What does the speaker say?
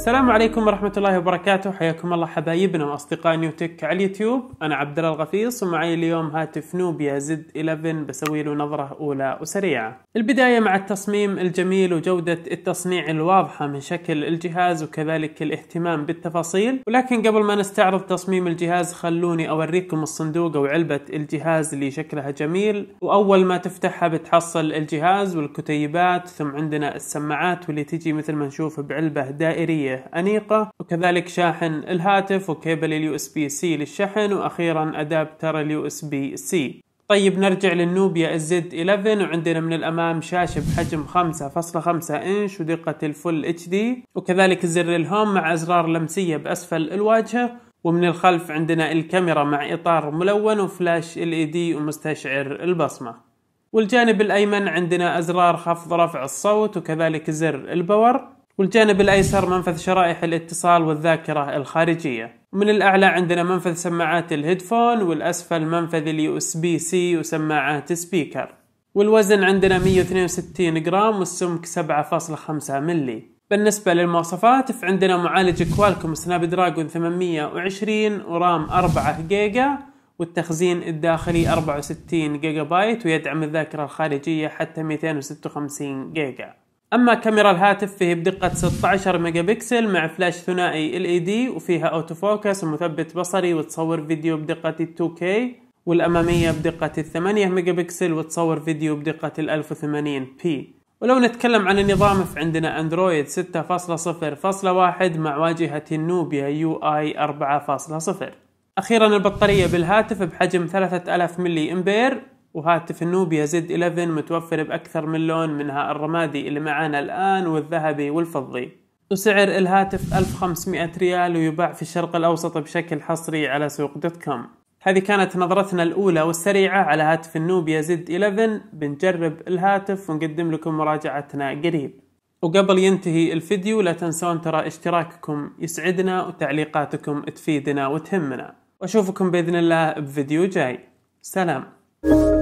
السلام عليكم ورحمة الله وبركاته حياكم الله حبايبنا وأصدقاء نيوتك على اليوتيوب أنا عبد الله الغفيص ومعي اليوم هاتف نوبيا زد 11 بسوي له نظرة أولى وسريعة البداية مع التصميم الجميل وجودة التصنيع الواضحة من شكل الجهاز وكذلك الاهتمام بالتفاصيل ولكن قبل ما نستعرض تصميم الجهاز خلوني أوريكم الصندوق أو علبة الجهاز اللي شكلها جميل وأول ما تفتحها بتحصل الجهاز والكتيبات ثم عندنا السماعات واللي تجي مثل ما نشوف بعلبة دائرية أنيقة وكذلك شاحن الهاتف وكيبل اليو اس بي سي للشحن وأخيرا أدابتر اليو اس بي سي طيب نرجع للنوبيا الزد 11 وعندنا من الامام شاشه بحجم 5.5 انش ودقه الفل اتش دي وكذلك زر الهوم مع ازرار لمسيه باسفل الواجهه ومن الخلف عندنا الكاميرا مع اطار ملون وفلاش ال اي دي ومستشعر البصمه والجانب الايمن عندنا ازرار خفض رفع الصوت وكذلك زر الباور والجانب الأيسر منفذ شرائح الاتصال والذاكرة الخارجية ومن الأعلى عندنا منفذ سماعات الهيدفون والأسفل منفذ اليو اس بي سي وسماعات سبيكر والوزن عندنا 162 جرام والسمك 7.5 ملي بالنسبة للمواصفات فعندنا معالج كوالكوم سناب دراجون 820 ورام 4 جيجا والتخزين الداخلي 64 جيجا بايت ويدعم الذاكرة الخارجية حتى 256 جيجا اما كاميرا الهاتف فيه بدقة 16 ميجا بكسل مع فلاش ثنائي LED وفيها اوتو فوكس ومثبت بصري وتصور فيديو بدقة 2K والامامية بدقة 8 ميجا بكسل وتصور فيديو بدقة 1080p ولو نتكلم عن النظام فعندنا اندرويد 6.0.1 مع واجهة النوبيا يو اي 4.0 اخيرا البطارية بالهاتف بحجم 3000 ملي امبير وهاتف النوبيا زد 11 متوفر بأكثر من لون منها الرمادي اللي معانا الآن والذهبي والفضي وسعر الهاتف 1500 ريال ويباع في الشرق الأوسط بشكل حصري على سوق دوت كوم هذه كانت نظرتنا الأولى والسريعة على هاتف النوبيا زد 11 بنجرب الهاتف ونقدم لكم مراجعتنا قريب وقبل ينتهي الفيديو لا تنسون ترى اشتراككم يسعدنا وتعليقاتكم تفيدنا وتهمنا واشوفكم بإذن الله بفيديو جاي سلام